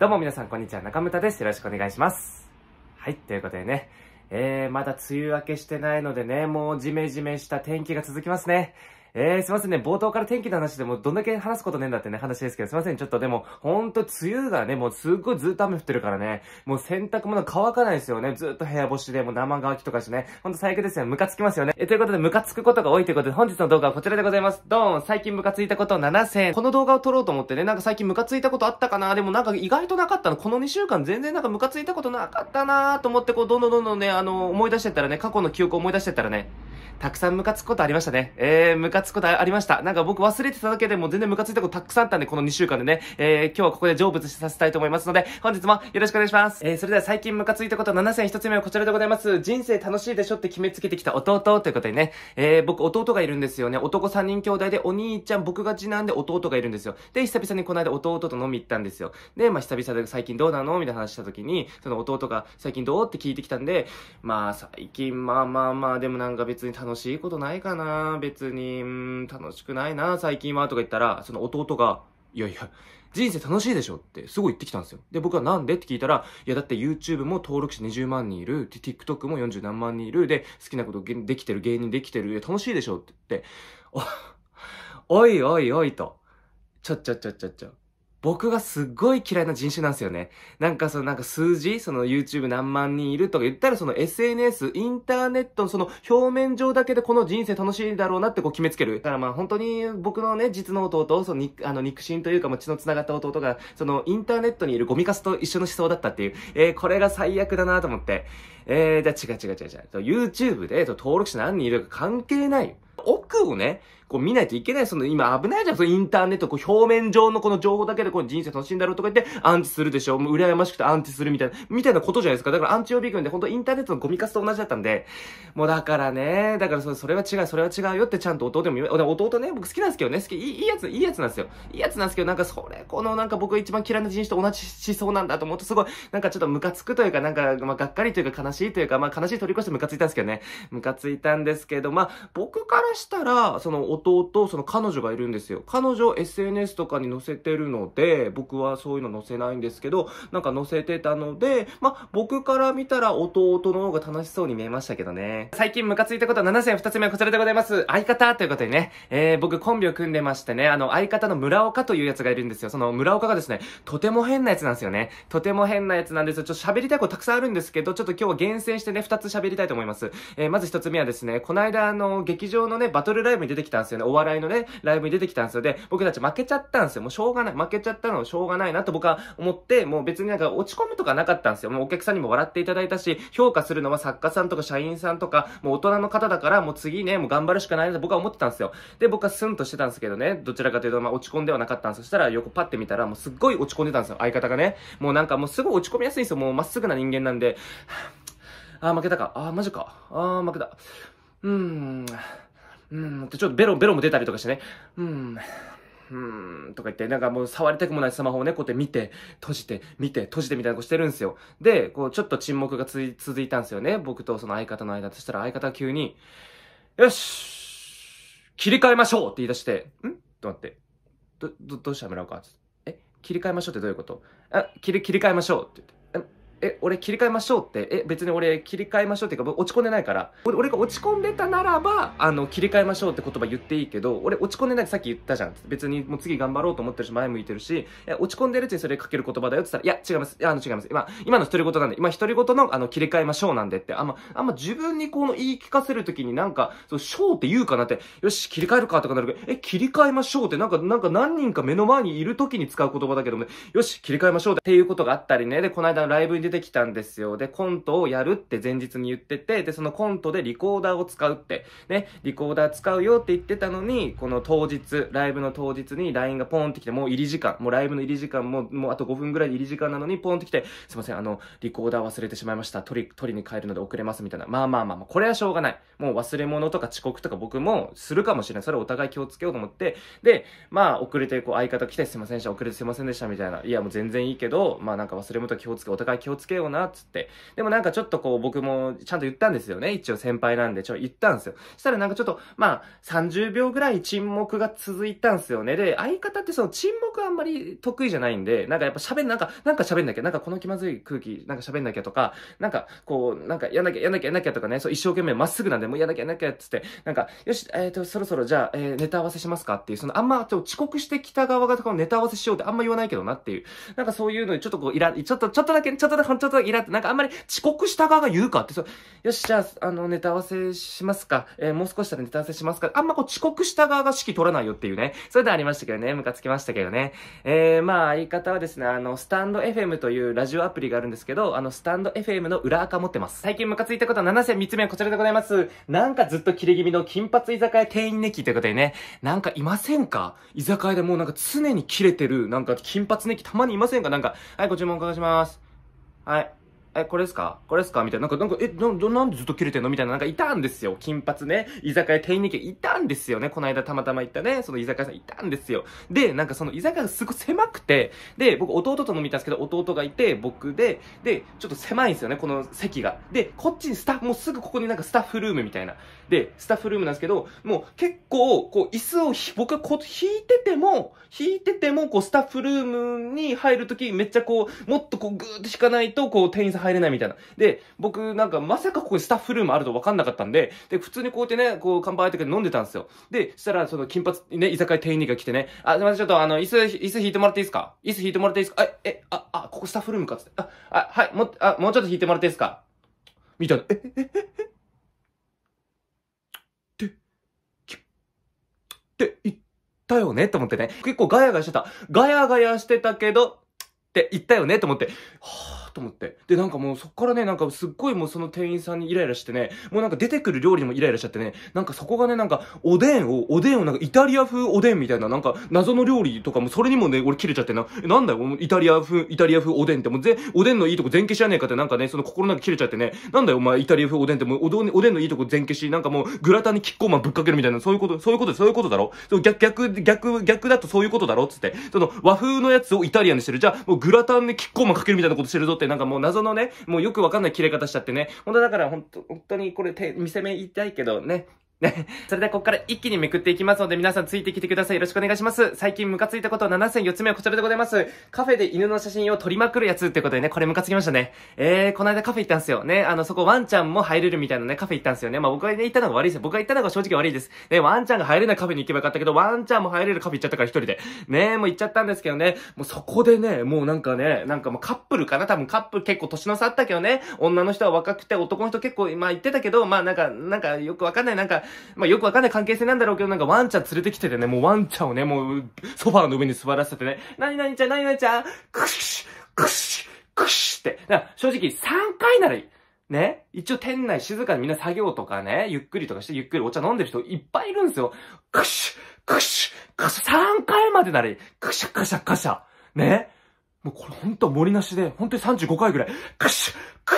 どうも皆さん、こんにちは。中村です。よろしくお願いします。はい、ということでね、えー、まだ梅雨明けしてないのでね、もうジメジメした天気が続きますね。えー、すいませんね、冒頭から天気の話でもどんだけ話すことねえんだってね、話ですけど、すいません、ちょっとでも、ほんと梅雨がね、もうすっごいずっと雨降ってるからね、もう洗濯物乾かないですよね、ずっと部屋干しで、もう生乾きとかしてね、ほんと最悪ですよね、ムカつきますよね。え、ということで、ムカつくことが多いということで、本日の動画はこちらでございます。ドン最近ムカついたこと7 0 0 0この動画を撮ろうと思ってね、なんか最近ムカついたことあったかなでもなんか意外となかったの、この2週間全然なんかムカついたことなかったなと思って、こう、どんどんどんどんね、あのー、思い出してたらね、過去の記憶を思い出してたらね、たくさんムカつくことありましたね。えー、ムカつくことありました。なんか僕忘れてただけでも全然ムカついたことたくさんあったんで、この2週間でね、えー、今日はここで成仏させたいと思いますので、本日もよろしくお願いします。えー、それでは最近ムカついたこと7選1つ目はこちらでございます。人生楽しいでしょって決めつけてきた弟ということでね、えー、僕弟がいるんですよね。男3人兄弟でお兄ちゃん、僕が次男で弟がいるんですよ。で、久々にこの間弟と飲み行ったんですよ。で、まあ久々で最近どうなのみたいな話した時に、その弟が最近どうって聞いてきたんで、まあ最近まあまあまあ、でもなんか別に楽楽しいことないかな別に、楽しくないな最近は、とか言ったら、その弟が、いやいや、人生楽しいでしょってすごい言ってきたんですよ。で、僕はなんでって聞いたら、いやだって YouTube も登録者20万人いる、TikTok も40何万人いる、で、好きなことできてる、芸人できてる、楽しいでしょって言って、お、おいおいおいと、ちょっちょっちょっちょっちょ。僕がすっごい嫌いな人種なんですよね。なんかそのなんか数字、その YouTube 何万人いるとか言ったらその SNS、インターネットのその表面上だけでこの人生楽しいだろうなってこう決めつける。だからまあ本当に僕のね、実の弟、そのにあの肉親というかも血の繋がった弟が、そのインターネットにいるゴミカスと一緒の思想だったっていう、えー、これが最悪だなと思って。えー、じゃあ違う違う違う違う。YouTube で、えっと、登録者何人いるか関係ない。奥をね、こう見ないといけない。その今危ないじゃん。そのインターネット、こう表面上のこの情報だけでこの人生楽しいんだろうとか言ってアンチするでしょ。もう羨ましくてアンチするみたいな、みたいなことじゃないですか。だからアンチ予備軍で本当インターネットのゴミカスと同じだったんで、もうだからね、だからそれは違う、それは違うよってちゃんと弟も言う。弟ね、僕好きなんですけどね、好き、いいやつ、いいやつなんですよ。いいやつなんですけど、なんかそれ、このなんか僕が一番嫌いな人種と同じ思想なんだと思うとすごい、なんかちょっとムカつくというか、なんか、まあ、がっかりというか悲しいというか、まあ、悲しい取り越してムカついたんですけどね。ムカついたんですけど、まあ、僕からしたら、その弟、その彼女がいるんですよ。彼女 SNS とかに載せてるので、僕はそういうの載せないんですけど、なんか載せてたので、ま僕から見たら弟の方が楽しそうに見えましたけどね。最近ムカついたことは7 0 0 2つ目はこちらでございます。相方ということでね、えー、僕コンビを組んでましてね、あの、相方の村岡というやつがいるんですよ。その村岡がですね、とても変なやつなんですよね。とても変なやつなんですよ。ちょっと喋りたいことたくさんあるんですけど、ちょっと今日は厳選してね、2つ喋りたいと思います。えー、まず1つ目はですね、この間あの、劇場のね、バトルライブに出てきたですよね。お笑いのね、ライブに出てきたんですよ。で、僕たち負けちゃったんですよ。もうしょうがない。負けちゃったのしょうがないなと僕は思って、もう別になんか落ち込むとかなかったんですよ。もうお客さんにも笑っていただいたし、評価するのは作家さんとか社員さんとか、もう大人の方だから、もう次ね、もう頑張るしかないなと僕は思ってたんですよ。で、僕はスンとしてたんですけどね、どちらかというと、まあ落ち込んではなかったんです。そしたら横パッて見たら、もうすっごい落ち込んでたんですよ。相方がね。もうなんかもうすごい落ち込みやすいんですよ。もうまっすぐな人間なんで、あー負けたか。あーマジか。あー負けた。うーん。うん、ってちょっとベロ、ベロも出たりとかしてね、うん、うーん、とか言って、なんかもう触りたくもないスマホをね、こうやって見て、閉じて、見て、閉じてみたいなことしてるんですよ。で、こう、ちょっと沈黙がつ続いたんですよね。僕とその相方の間。そしたら相方急に、よし切り替えましょうって言い出して、んと思って、ど、ど、どうしたらもらうかえ切り替えましょうってどういうことあ、切り、切り替えましょうって言って。え、俺切り替えましょうって、え、別に俺切り替えましょうっていうか、落ち込んでないから、俺が落ち込んでたならば、あの、切り替えましょうって言葉言っていいけど、俺落ち込んでないってさっき言ったじゃん。別にもう次頑張ろうと思ってるし、前向いてるし、え、落ち込んでるうちにそれかける言葉だよって言ったら、いや、違います。いや、あの、違います。今、今の独り言なんで、今独り言の、あの、切り替えましょうなんでって、あんま、あんま自分にこの言い聞かせるときになんか、そう、しょうって言うかなって、よし、切り替えるかとかなるけど、え、切り替えましょうって、なんか、なんか何人か目の前にいるときに使う言葉だけども、ね、よし、切り替えましょうっていうことがあったりね、で、この間のライブに出てきたんですよ。で、コントをやるって前日に言ってて、で、そのコントでリコーダーを使うって、ね、リコーダー使うよって言ってたのに、この当日、ライブの当日に LINE がポンってきて、もう入り時間、もうライブの入り時間も、もうあと5分ぐらいで入り時間なのに、ポンってきて、すいません、あの、リコーダー忘れてしまいました。取り、取りに帰るので遅れますみたいな。まあまあまあまあ、これはしょうがない。もう忘れ物とか遅刻とか僕もするかもしれない。それお互い気をつけようと思って、で、まあ、遅れて、こう、相方来て、すいませんでした、遅れてすいませんでした、みたいな。いや、もう全然いいけど、まあなんか忘れ物とか気をつけ、お互い気をつけような、っつって。でもなんかちょっとこう僕もちゃんと言ったんですよね。一応先輩なんで、ちょ、言ったんですよ。したらなんかちょっと、まあ、30秒ぐらい沈黙が続いたんですよね。で、相方ってその沈黙あんまり得意じゃないんで、なんかやっぱ喋ん、なんか、なんか喋んなきゃ、なんかこの気まずい空気、なんか喋んなきゃとか、なんかこう、なんかやんなきゃやんなきゃやんなきゃとかね、そう一生懸命まっすぐなんで、もうやんなきゃやんなきゃっつって、なんか、よし、えっ、ー、と、そろそろじゃあ、えー、ネタ合わせしますかっていう、そのあんま、ちょ、遅刻してきた側がこのネタ合わせしようってあんま言わないけどなっていう、なんかそういうのにちょっとこう、いら、ちょっと、ちょっとだけ、ちょっとだけ、ちょっとイラって、なんかあんまり遅刻した側が言うかって、そう、よし、じゃあ、あの、ネタ合わせしますか。えー、もう少ししたらネタ合わせしますか。あんまこう遅刻した側が指揮取らないよっていうね。それでありましたけどね、ムカつきましたけどね。えー、まあ、相方はですね、あの、スタンド FM というラジオアプリがあるんですけど、あの、スタンド FM の裏垢持ってます。最近ムカついたことは7選3つ目はこちらでございます。なんかずっと切れ気味の金髪居酒屋店員ネキということでね、なんかいませんか居酒屋でもうなんか常に切れてる、なんか金髪ネキたまにいませんかなんか、はい、ご注文お伺いします。はい。え、これですかこれですかみたいな。なんか、なんか、え、な、なんでずっと切れてんのみたいな。なんかいたんですよ。金髪ね。居酒屋店員にいたんですよね。この間たまたま行ったね。その居酒屋さんいたんですよ。で、なんかその居酒屋がすごい狭くて、で、僕弟と飲みたんですけど、弟がいて、僕で、で、ちょっと狭いんですよね。この席が。で、こっちにスタッフ、もうすぐここになんかスタッフルームみたいな。で、スタッフルームなんですけど、もう結構、こう、椅子を僕はこう、引いてても、引いてても、こう、スタッフルームに入るとき、めっちゃこう、もっとこう、ぐーって引かないと、こう、店員さん入れないみたいな。で、僕なんか、まさかここにスタッフルームあると分かんなかったんで、で、普通にこうやってね、こう、乾杯とか飲んでたんですよ。で、したら、その、金髪、ね、居酒屋店員が来てね、あ、すいません、ちょっとあの、椅子、椅子引いてもらっていいですか椅子引いてもらっていいですかえ、え、あ、あ、ここスタッフルームかつって。あ、あ、はい、も、あ、もうちょっと引いてもらっていいですかみたいな。え、え、え、え、って言ったよねと思ってね。結構ガヤガヤしてた。ガヤガヤしてたけど、って言ったよねと思って。はぁ、と思って。で、なんかもうそっからね、なんかすっごいもうその店員さんにイライラしてね、もうなんか出てくる料理にもイライラしちゃってね、なんかそこがね、なんかおでんを、おでんをなんかイタリア風おでんみたいな、なんか謎の料理とかもそれにもね、俺切れちゃってな、なんだよ、イタリア風、イタリア風おでんってもうぜ、おでんのいいとこ全消しやねえかってなんかね、その心なんか切れちゃってね、なんだよ、お前イタリア風おでんってもうおでんのいいとこ全消し、なんかもうグラタンにキッコーマンぶっかけるみたいな、そういうこと、そういうこと、そういうことだろそう逆、逆、逆、逆だとそういうことだろつって、その和風のやつをイタリアンにしてる。じゃあもうグラタンにキッコーマンかけるみたいなことしてるぞってなんかもう謎のね、もうよくわかんない切れ方しちゃってね。本当だから、本当本当にこれ見せ目言いたいけどね、ね。それではここから一気にめくっていきますので、皆さんついてきてください。よろしくお願いします。最近ムカついたこと7選4つ目はこちらでございます。カフェで犬の写真を撮りまくるやつってことでね、これムカつきましたね。えー、この間カフェ行ったんすよ。ね、あの、そこワンちゃんも入れるみたいなね、カフェ行ったんすよね。まあ僕がね、行ったのが悪いですよ。僕が行ったのが正直悪いです。ね、ワンちゃんが入れないカフェに行けばよかったけど、ワンちゃんも入れるカフェ行っちゃったから一人で。ね、もう行っちゃったんですけどね、もうそこでね、もうなんかね、なんかもうカップルかな多分カップル結構年の差あったけどね、女の人は若くて男の人結構、まあ言ってたけど、まあなんか、なんかよくわかんない、なんか、まあ、よくわかんない関係性なんだろうけど、なんかワンちゃん連れてきててね、もうワンちゃんをね、もう、ソファーの上に座らせてね、なになにちゃん、なになにちゃん、くし、くし、くしって。だから正直3回ならいい。ね一応店内静かにみんな作業とかね、ゆっくりとかしてゆっくりお茶飲んでる人いっぱいいるんですよ。くし、くし、くし、3回までならいい。くしゃくしゃくしゃ。ねもうこれほんと森なしで、ほんとに35回ぐらい、くし、く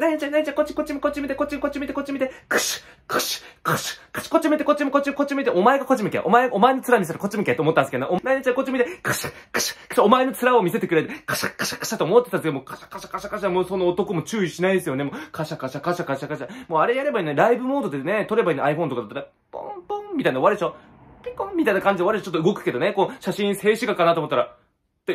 なやちゃん、なやちゃん、こっち、こっち、こっち見て、こっち、こっち見て、こっち見て、くし、くし、くし、くし、こっち見て、こっち見て、こっち、こっち見て、お前がこっち見け。お前、お前の面見せる、こっち見けと思ったんですけど、おなやちゃん、こっち見て、くし、くし、くし、お前の面を見せてくれて、カシャカシャカシャと思ってたんですけど、もうカシャカシャカシャカシャ、もうその男も注意しないですよね。もうカシャカシャカシャカシャカシャ。もうあれやればいいね、ライブモードでね、撮ればいいね、iPhone とかだったら、ポンポンみたいな終わるでしょ。ピコンみたいな感じで終わるでちょっと動くけどね、こう、写真静止画かなと思ったら、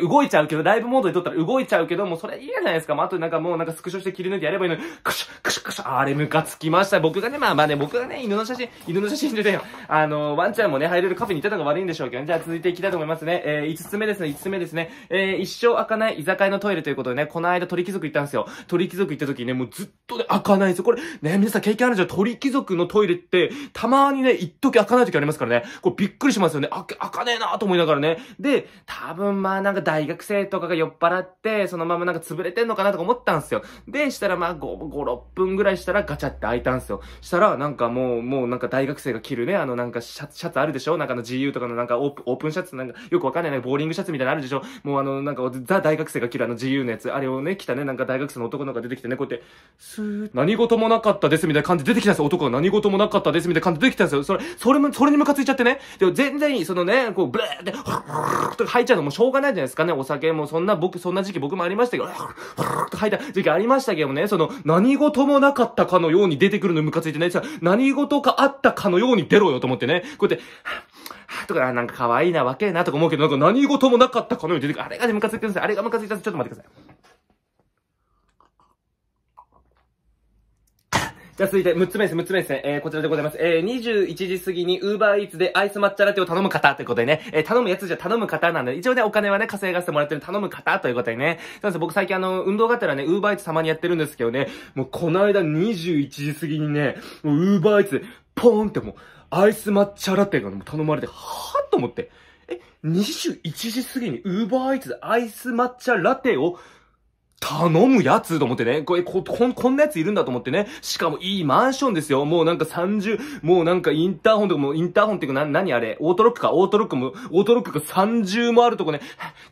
で、動いちゃうけど、ライブモードで撮ったら動いちゃうけど、もうそれいいじゃないですか。もあ、あとなんかもうなんかスクショして切り抜いてやればいいのに、クシャ、クシャ、クシャ、あれムカつきました。僕がね、まあまあね、僕がね、犬の写真、犬の写真でね、あの、ワンちゃんもね、入れるカフェに行ったのが悪いんでしょうけど、ね、じゃあ続いていきたいと思いますね。えー、5つ目ですね、5つ目ですね。えー、一生開かない居酒屋のトイレということでね、この間鳥貴族行ったんですよ。鳥貴族行った時にね、もうずっとね、開かないですよ。これ、ね、皆さん経験あるじゃん。鳥貴族のトイレって、たまにね、一時開かない時ありますからね。これびっくりしますよね。開かねえなと思いながらね。で、多分まあなんか大学生とかが酔っ払って、そのままなんか潰れてんのかなとか思ったんすよ。で、したらまあ5、5、6分ぐらいしたらガチャって開いたんすよ。したらなんかもう、もうなんか大学生が着るね、あのなんかシャツ、シャツあるでしょなんかの GU とかのなんかオープン、オープンシャツなんかよくわかんないなボーリングシャツみたいなのあるでしょもうあのなんかザ大学生が着るあの GU のやつ、あれをね、着たね、なんか大学生の男の子が出てきてね、こうやって、スー何事もなかったですみたいな感じで出てきたんですよ。男が何事もなかったですみたいな感じで出てきたんですよ。それ、それも、それにムカついちゃってね。でも全然いい、そのね、こう、ブレーって、とか吐いちゃうのもしょうがないじゃないですか。ですかね、お酒もそんな僕、そんな時期僕もありましたけど、と吐いた時期ありましたけどもね、その、何事もなかったかのように出てくるのムカついてね、何事かあったかのように出ろよと思ってね、こうやって、とか、なんか可愛いな、わけえな、とか思うけど、なんか何事もなかったかのように出てくる。あれがムカついてるんですよ。あれがムカついてるんですよ。ちょっと待ってください。じゃあ続いて、6つ目です、6つ目ですね。えー、こちらでございます。えー、21時過ぎに Uber Eats でアイス抹茶ラテを頼む方ということでね、えー、頼むやつじゃ頼む方なんで、一応ね、お金はね、稼がせてもらってる頼む方ということでね。そうです僕最近あの、運動がてらね、Uber Eats たまにやってるんですけどね、もうこの間21時過ぎにね、もう Uber Eats ポーンってもう、アイス抹茶ラテが頼まれて、はぁと思って、え、21時過ぎに Uber Eats でアイス抹茶ラテを頼むやつと思ってね。これ、こ、こん、こんなやついるんだと思ってね。しかもいいマンションですよ。もうなんか30、もうなんかインターホンとかも、インターホンっていうか、な、何あれオートロックか、オートロックも、オートロックが30もあるとこね、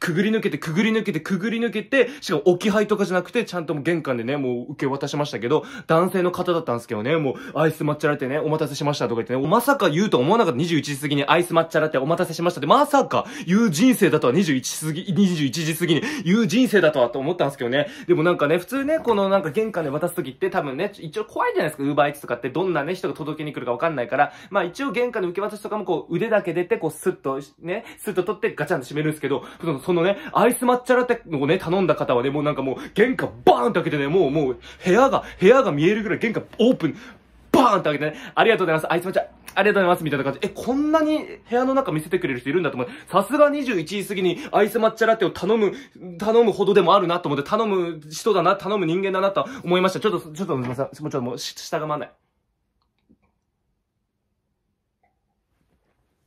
くぐり抜けて、くぐり抜けて、くぐり抜けて、しかも置き配とかじゃなくて、ちゃんと玄関でね、もう受け渡しましたけど、男性の方だったんですけどね、もうアイス抹茶ラテね、お待たせしましたとか言ってね、まさか言うと思わなかった21時過ぎにアイス抹茶ラテお待たせしましたって、まさか言う人生だとは21時過ぎ、21時過ぎに言う人生だとはと思ったんですけどね、ね。でもなんかね、普通ね、このなんか玄関で渡す時って多分ね、一応怖いじゃないですか、ウーバーイーツとかってどんなね、人が届けに来るかわかんないから、まあ一応玄関で受け渡しとかもこう腕だけ出て、こうスッとね、スッと取ってガチャンと閉めるんですけど、そのね、アイス抹茶ラテをね、頼んだ方はね、もうなんかもう玄関バーンって開けてね、もうもう部屋が、部屋が見えるぐらい玄関オープン、バーンって開けてね、ありがとうございます。あいつまちゃん、ありがとうございます。みたいな感じ。え、こんなに部屋の中見せてくれる人いるんだと思って、さすが21時過ぎにアイス抹茶ラテを頼む、頼むほどでもあるなと思って、頼む人だな、頼む人間だなと思いました。ちょっと、ちょっと、すみません。もうちょっともう、下がまんない。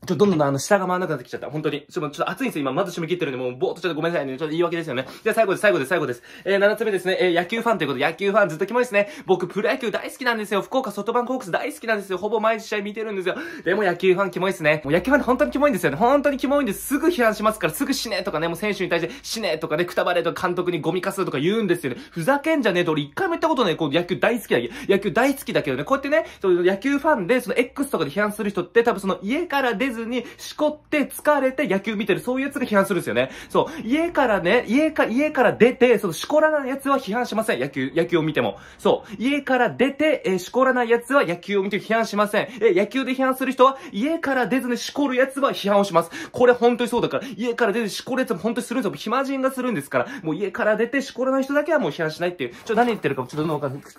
ちょ、どんどんあの、下が回らなくなってきちゃった。本当に。ちょ、ちょっと暑いんですよ。今、まず締め切ってるんで、もう、ぼーっとちょっとごめんなさいね。ちょっと言い訳ですよね。じゃあ、最後です、最後です、最後です。えー、7つ目ですね。えー、野球ファンということで、野球ファンずっとキモいですね。僕、プロ野球大好きなんですよ。福岡ソフトバンホークス大好きなんですよ。ほぼ毎試合見てるんですよ。でも、野球ファンキモいですね。もう、野球ファン本当にキモいんですよね。本当にキモいんです。すぐ批判しますから、すぐ死ねとかね、もう選手に対して死ねとかね、くたばれとか監督にゴミかすとか言うんですよね。ふざけんじゃねえと、俺一回も言ったことない。こう、野球大好きだけど、野球大好きだけどね、こうやってね、その野球ファンで、その X とかで批判する人って、多分その家から出ずずに、しこって疲れて野球見てる、そういうやつが批判するんですよね。そう、家からね、家か、家から出て、そのしこらないやつは批判しません。野球、野球を見ても。そう、家から出て、えー、しこらないやつは野球を見て批判しません。えー、野球で批判する人は、家から出ずにしこるやつは批判をします。これ本当にそうだから、家から出てしこるやつも本当にするんですよ。暇人がするんですから、もう家から出てしこらない人だけはもう批判しないっていう。ちょ、何言ってるかちょっと脳が、どかんない。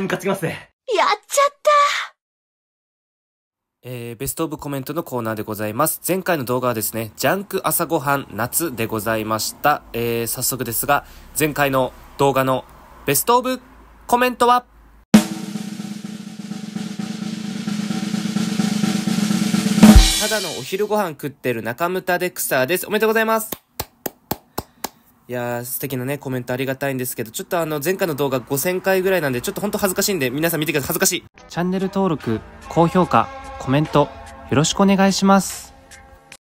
ムカつきますね。やっちゃったえー、ベストオブコメントのコーナーでございます。前回の動画はですね、ジャンク朝ごはん夏でございました。えー、早速ですが、前回の動画のベストオブコメントはただのお昼ご飯食ってる中村デクサーです。おめでとうございます。いやー、素敵なね、コメントありがたいんですけど、ちょっとあの、前回の動画5000回ぐらいなんで、ちょっとほんと恥ずかしいんで、皆さん見てください。恥ずかしい。チャンネル登録、高評価、コメント、よろしくお願いします。